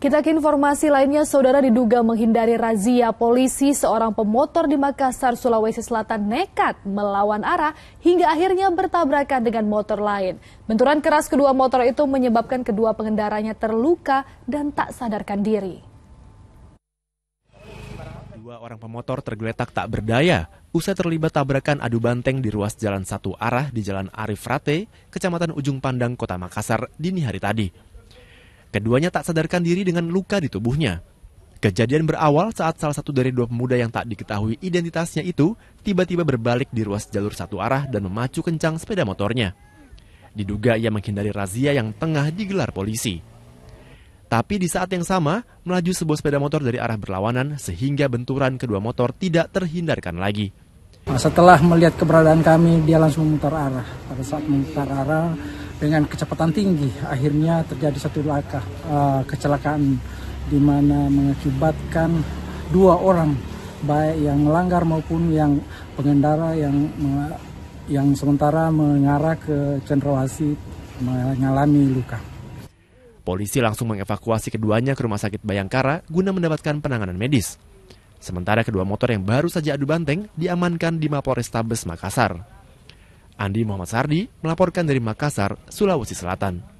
Kita ke informasi lainnya, saudara diduga menghindari razia polisi, seorang pemotor di Makassar, Sulawesi Selatan nekat melawan arah hingga akhirnya bertabrakan dengan motor lain. Benturan keras kedua motor itu menyebabkan kedua pengendaranya terluka dan tak sadarkan diri. Dua orang pemotor tergeletak tak berdaya usai terlibat tabrakan adu banteng di ruas jalan satu arah di Jalan Arif Rate, Kecamatan Ujung Pandang, Kota Makassar, dini hari tadi. Keduanya tak sadarkan diri dengan luka di tubuhnya. Kejadian berawal saat salah satu dari dua pemuda yang tak diketahui identitasnya itu tiba-tiba berbalik di ruas jalur satu arah dan memacu kencang sepeda motornya. Diduga ia menghindari razia yang tengah digelar polisi. Tapi di saat yang sama, melaju sebuah sepeda motor dari arah berlawanan sehingga benturan kedua motor tidak terhindarkan lagi. Setelah melihat keberadaan kami, dia langsung memutar arah. Pada saat memutar arah, dengan kecepatan tinggi akhirnya terjadi satu laka, uh, eh, kecelakaan di mana mengakibatkan dua orang baik yang melanggar maupun yang pengendara yang yang sementara mengarah ke Cendrawasih mengalami luka. Polisi langsung mengevakuasi keduanya ke rumah sakit Bayangkara guna mendapatkan penanganan medis. Sementara kedua motor yang baru saja adu banteng diamankan di Mapolres Tabes Makassar. Andi Muhammad Sardi melaporkan dari Makassar, Sulawesi Selatan.